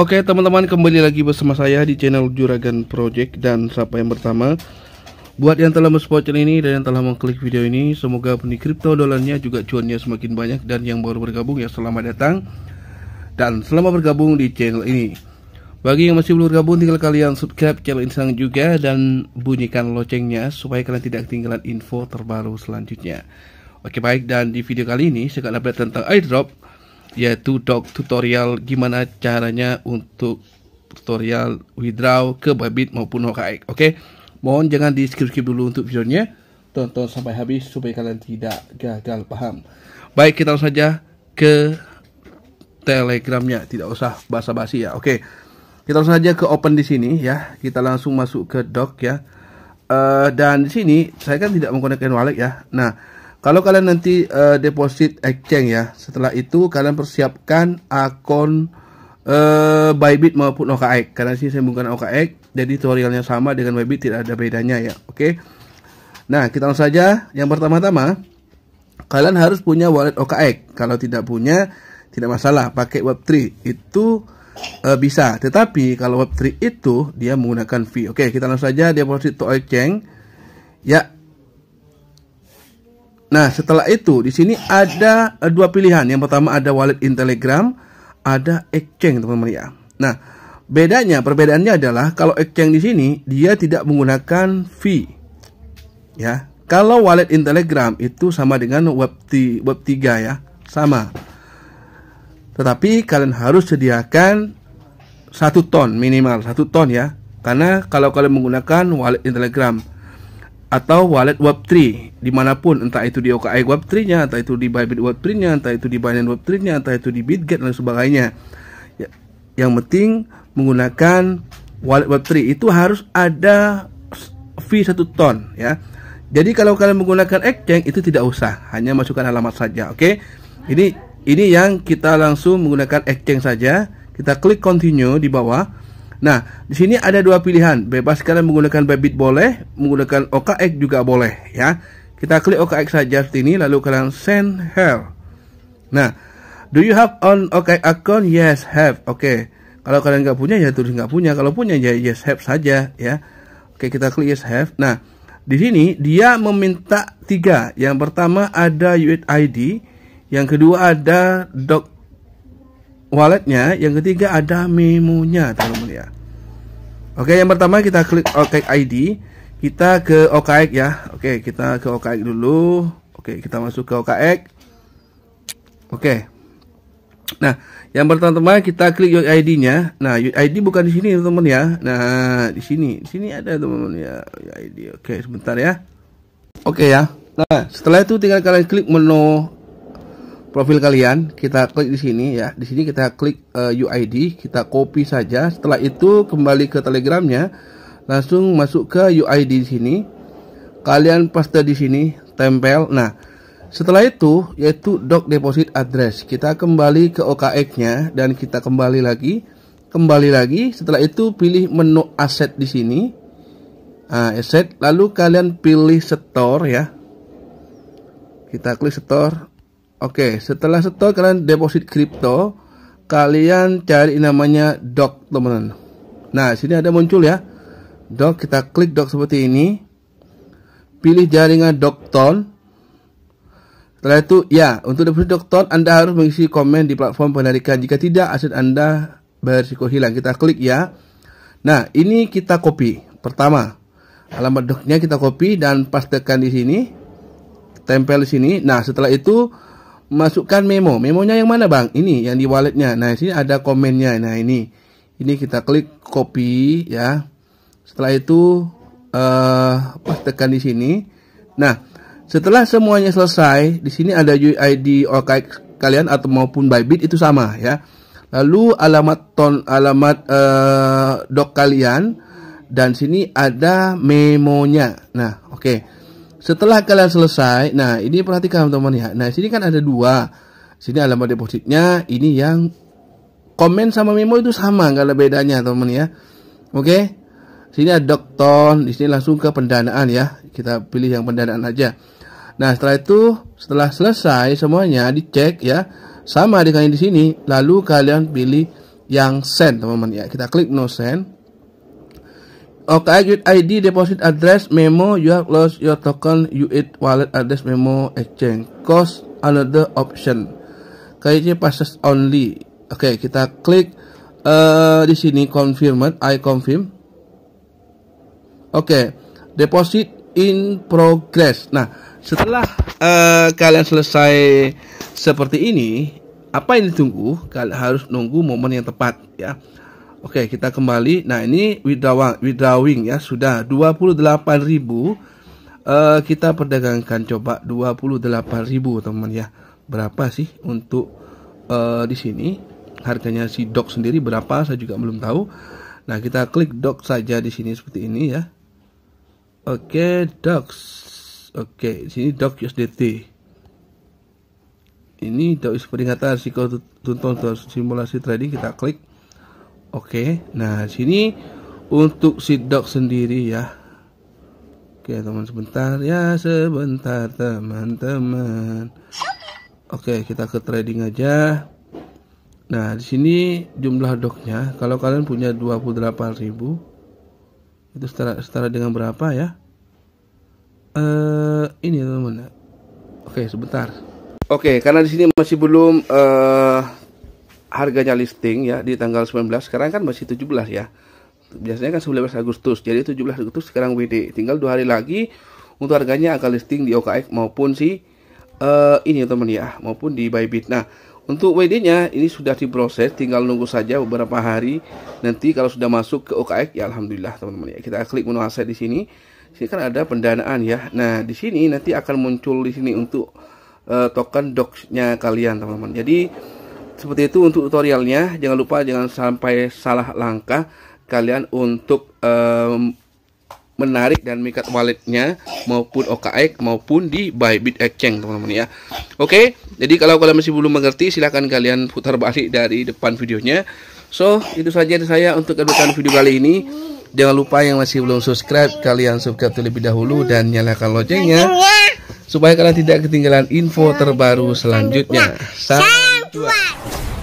Oke teman-teman kembali lagi bersama saya di channel Juragan Project dan siapa yang pertama Buat yang telah mensupport channel ini dan yang telah mengklik video ini Semoga benih kripto dolarnya juga cuannya semakin banyak Dan yang baru bergabung ya selamat datang Dan selamat bergabung di channel ini Bagi yang masih belum bergabung tinggal kalian subscribe channel ini juga Dan bunyikan loncengnya supaya kalian tidak ketinggalan info terbaru selanjutnya Oke baik dan di video kali ini saya akan update tentang airdrop yaitu dok tutorial gimana caranya untuk tutorial withdraw ke Bybit maupun OKX. Oke, okay? mohon jangan di skip skip dulu untuk videonya, tonton sampai habis supaya kalian tidak gagal paham. Baik, kita langsung saja ke Telegramnya, tidak usah basa-basi ya. Oke, okay. kita langsung saja ke open di sini ya. Kita langsung masuk ke dok ya. Uh, dan di sini saya kan tidak menggunakan wallet ya. Nah, kalau kalian nanti uh, deposit exchange ya, setelah itu kalian persiapkan akun uh, Bybit maupun OKX. Karena sini saya menggunakan OKX, jadi tutorialnya sama dengan Bybit tidak ada bedanya ya. Oke. Okay? Nah, kita langsung saja. Yang pertama-tama, kalian harus punya wallet OKX. Kalau tidak punya, tidak masalah, pakai Web3. Itu uh, bisa. Tetapi kalau Web3 itu dia menggunakan fee. Oke, okay, kita langsung saja deposit to exchange. Ya, Nah, setelah itu di sini ada eh, dua pilihan. Yang pertama ada wallet in Telegram, ada exchange, teman-teman ya. Nah, bedanya perbedaannya adalah kalau exchange di sini dia tidak menggunakan fee. Ya. Kalau wallet in Telegram itu sama dengan web tiga web 3 ya, sama. Tetapi kalian harus sediakan satu ton minimal satu ton ya karena kalau kalian menggunakan wallet in Telegram atau wallet Web3 dimanapun entah itu di OKI Web3-nya, entah itu di Bybit Web3-nya, entah itu di Binance Web3-nya, entah itu di Bitget dan sebagainya. Ya, yang penting menggunakan wallet Web3 itu harus ada fee satu ton ya. Jadi kalau kalian menggunakan exchange itu tidak usah, hanya masukkan alamat saja, oke? Okay? Ini ini yang kita langsung menggunakan exchange saja. Kita klik continue di bawah Nah, di sini ada dua pilihan. Bebas kalian menggunakan Bybit boleh, menggunakan OKX juga boleh ya. Kita klik OKX saja seperti ini lalu kalian send here Nah, do you have on OKX account? Yes, have. Oke. Okay. Kalau kalian nggak punya ya terus nggak punya. Kalau punya ya yes have saja ya. Oke, okay, kita klik yes have. Nah, di sini dia meminta tiga. Yang pertama ada UID, yang kedua ada doc walletnya, yang ketiga ada memonya, teman teman ya. Oke, yang pertama kita klik OKX ID, kita ke OKX ya. Oke, kita ke OKX dulu. Oke, kita masuk ke OKX. Oke. Nah, yang pertama kita klik UID-nya. Nah, UID bukan di sini, teman-teman ya. Nah, di sini. Di sini ada, teman-teman ya. UID. Oke, sebentar ya. Oke ya. Nah, setelah itu tinggal kalian klik menu profil kalian, kita klik di sini ya. Di sini kita klik uh, eh, UID, kita copy saja. Setelah itu kembali ke Telegramnya, langsung masuk ke UID di sini. Kalian paste di sini, tempel. Nah, setelah itu yaitu doc deposit address. Kita kembali ke OKX-nya dan kita kembali lagi, kembali lagi. Setelah itu pilih menu aset di sini. Nah, aset, lalu kalian pilih store ya. Kita klik store Oke, okay, setelah setor kalian deposit kripto, kalian cari namanya doc, teman-teman. Nah, sini ada muncul ya. Doc, kita klik doc seperti ini. Pilih jaringan Docton. Setelah itu, ya, untuk deposit Docton, Anda harus mengisi komen di platform penarikan. Jika tidak, aset Anda berisiko hilang. Kita klik ya. Nah, ini kita copy. Pertama, alamat docnya kita copy dan pastekan di sini. Tempel di sini. Nah, setelah itu, masukkan memo. Memonya yang mana bang? Ini yang di walletnya. Nah sini ada komennya. Nah ini, ini kita klik copy ya. Setelah itu uh, eh, pas tekan di sini. Nah setelah semuanya selesai, di sini ada UID OKX kalian atau maupun Bybit itu sama ya. Lalu alamat ton alamat uh, eh, dok kalian dan sini ada memonya. Nah oke. Okay. Setelah kalian selesai, nah ini perhatikan teman-teman ya. Nah sini kan ada dua, sini alamat depositnya, ini yang komen sama memo itu sama, nggak ada bedanya teman-teman ya. Oke, sini ada dokton, di sini langsung ke pendanaan ya. Kita pilih yang pendanaan aja. Nah setelah itu, setelah selesai semuanya dicek ya, sama dengan yang di sini. Lalu kalian pilih yang send teman-teman ya. Kita klik no send. Okay, with ID, deposit address, memo, you have lost your token, you it wallet address, memo, exchange. Cost, another option. Kayaknya passes only. Oke, okay, kita klik uh, di sini confirm, I confirm. Oke, okay, deposit in progress. Nah, setelah uh, kalian selesai seperti ini, apa yang ditunggu? Kalian harus nunggu momen yang tepat ya. Oke, kita kembali. Nah, ini withdrawing, withdrawing ya, sudah 28.000 uh, eh, kita perdagangkan coba 28.000 teman ya. Berapa sih untuk uh, di sini? Harganya si dok sendiri berapa? Saya juga belum tahu. Nah, kita klik dok saja di sini seperti ini ya. Oke, docs. Oke, di sini doc USDT. Ini doc peringatan risiko tuntutan simulasi trading kita klik. Oke, nah sini untuk sidok sendiri ya. Oke, teman sebentar ya, sebentar teman-teman. Oke, kita ke trading aja. Nah, di sini jumlah doknya kalau kalian punya 28.000 itu setara, setara dengan berapa ya? Eh, uh, ini teman-teman. Oke, sebentar. Oke, karena di sini masih belum uh, harganya listing ya di tanggal 19 sekarang kan masih 17 ya biasanya kan 19 Agustus jadi 17 Agustus sekarang WD tinggal dua hari lagi untuk harganya akan listing di OKX maupun si uh, ini teman ya maupun di Bybit nah untuk WD nya ini sudah diproses tinggal nunggu saja beberapa hari nanti kalau sudah masuk ke OKX ya Alhamdulillah teman-teman ya kita klik menu aset di sini sini kan ada pendanaan ya nah di sini nanti akan muncul di sini untuk uh, token docs nya kalian teman-teman jadi seperti itu untuk tutorialnya. Jangan lupa jangan sampai salah langkah kalian untuk um, menarik dan mikat walletnya maupun OKX maupun di Bybit Exchange teman-teman ya. Oke, jadi kalau kalian masih belum mengerti silahkan kalian putar balik dari depan videonya. So, itu saja dari saya untuk kedudukan video kali ini. Jangan lupa yang masih belum subscribe, kalian subscribe terlebih dahulu dan nyalakan loncengnya supaya kalian tidak ketinggalan info terbaru selanjutnya. Sampai 对。